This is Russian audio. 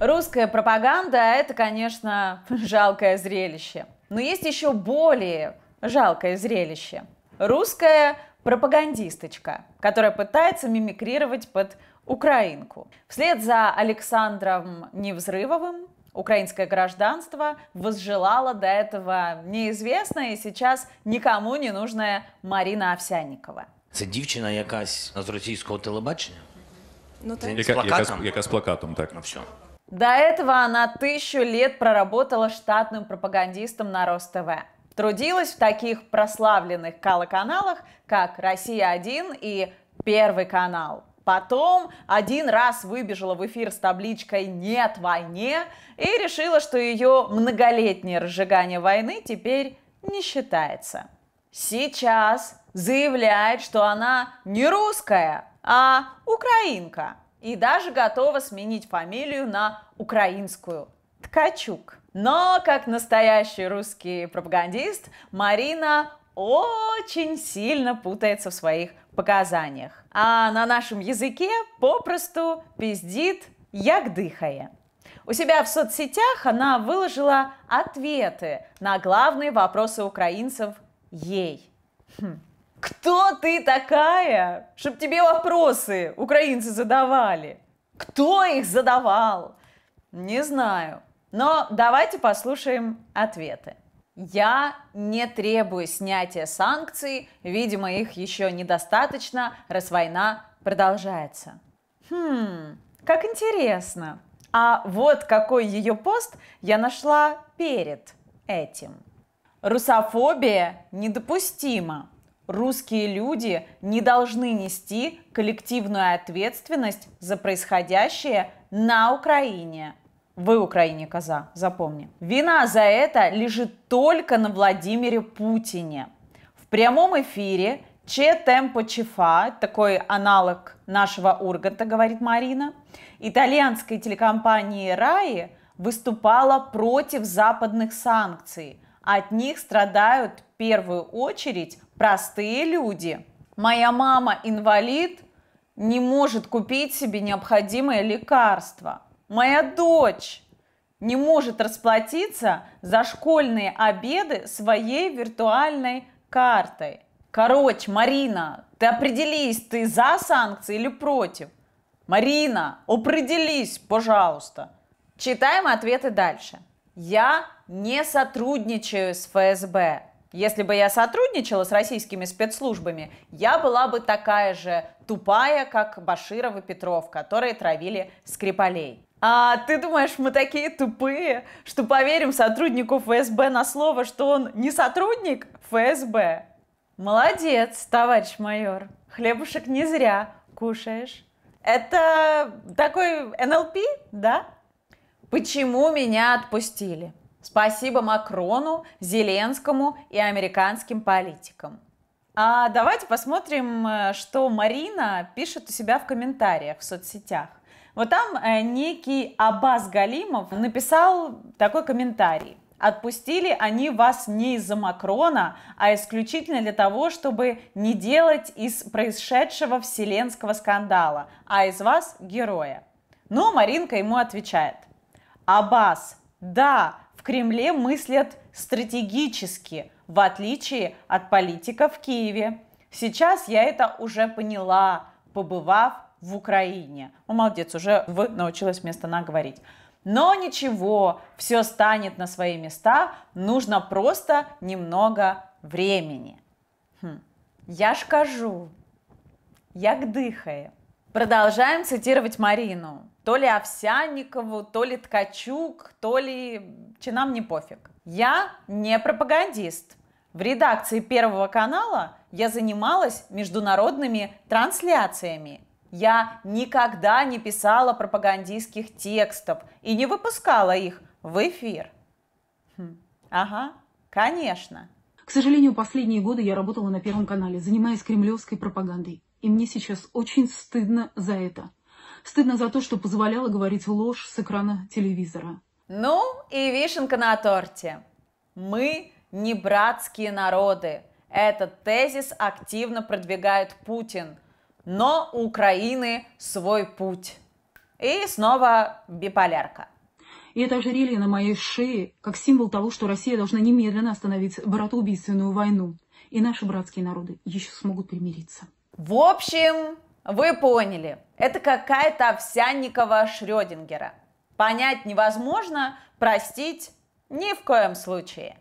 Русская пропаганда – это, конечно, жалкое зрелище. Но есть еще более жалкое зрелище. Русская пропагандисточка, которая пытается мимикрировать под украинку. Вслед за Александром Невзрывовым украинское гражданство возжелала до этого неизвестная и сейчас никому не нужная Марина Овсянникова. Это девчина якась из российского Телебачения? Ну так. Яка, яка, яка з плакатом, так. Ну все. До этого она тысячу лет проработала штатным пропагандистом на РосТВ. Трудилась в таких прославленных калоканалах, как «Россия-1» и «Первый канал». Потом один раз выбежала в эфир с табличкой «Нет войне» и решила, что ее многолетнее разжигание войны теперь не считается. Сейчас заявляет, что она не русская, а украинка – и даже готова сменить фамилию на украинскую – Ткачук. Но, как настоящий русский пропагандист, Марина очень сильно путается в своих показаниях. А на нашем языке попросту пиздит «як дыхае». У себя в соцсетях она выложила ответы на главные вопросы украинцев ей. Хм. Кто ты такая, чтобы тебе вопросы украинцы задавали? Кто их задавал? Не знаю. Но давайте послушаем ответы. Я не требую снятия санкций, видимо, их еще недостаточно, раз война продолжается. Хм, как интересно. А вот какой ее пост я нашла перед этим. Русофобия недопустима русские люди не должны нести коллективную ответственность за происходящее на Украине. Вы Украине, коза, запомни. Вина за это лежит только на Владимире Путине. В прямом эфире Че темпо чефа, такой аналог нашего Урганта, говорит Марина, итальянской телекомпании Раи выступала против западных санкций. От них страдают первую очередь простые люди. Моя мама инвалид, не может купить себе необходимое лекарство. Моя дочь не может расплатиться за школьные обеды своей виртуальной картой. Короче, Марина, ты определись, ты за санкции или против? Марина, определись, пожалуйста. Читаем ответы дальше. Я не сотрудничаю с ФСБ. Если бы я сотрудничала с российскими спецслужбами, я была бы такая же тупая, как Баширов и Петров, которые травили Скрипалей. А ты думаешь, мы такие тупые, что поверим сотруднику ФСБ на слово, что он не сотрудник ФСБ? Молодец, товарищ майор. Хлебушек не зря кушаешь. Это такой НЛП, да? Почему меня отпустили? Спасибо Макрону, Зеленскому и американским политикам. А давайте посмотрим, э, что Марина пишет у себя в комментариях в соцсетях. Вот там э, некий Абаз Галимов написал такой комментарий. Отпустили они вас не из-за Макрона, а исключительно для того, чтобы не делать из происшедшего вселенского скандала, а из вас героя. Но Маринка ему отвечает. Абаз, да, Кремле мыслят стратегически, в отличие от политиков в Киеве. Сейчас я это уже поняла, побывав в Украине. Ну, молодец, уже вы научилась вместо «на» говорить. Но ничего, все станет на свои места, нужно просто немного времени. Хм. Я ж кажу, як дыхае. Продолжаем цитировать Марину. То ли Овсянникову, то ли Ткачук, то ли... Чинам не пофиг. Я не пропагандист. В редакции Первого канала я занималась международными трансляциями. Я никогда не писала пропагандистских текстов и не выпускала их в эфир. Хм. Ага, конечно. К сожалению, последние годы я работала на Первом канале, занимаясь кремлевской пропагандой. И мне сейчас очень стыдно за это. Стыдно за то, что позволяла говорить ложь с экрана телевизора. Ну и вишенка на торте. Мы не братские народы. Этот тезис активно продвигает Путин. Но у Украины свой путь. И снова биполярка. И это ожерелье на моей шее, как символ того, что Россия должна немедленно остановить братоубийственную войну. И наши братские народы еще смогут примириться. В общем, вы поняли, это какая-то Овсянникова Шрёдингера. Понять невозможно, простить ни в коем случае.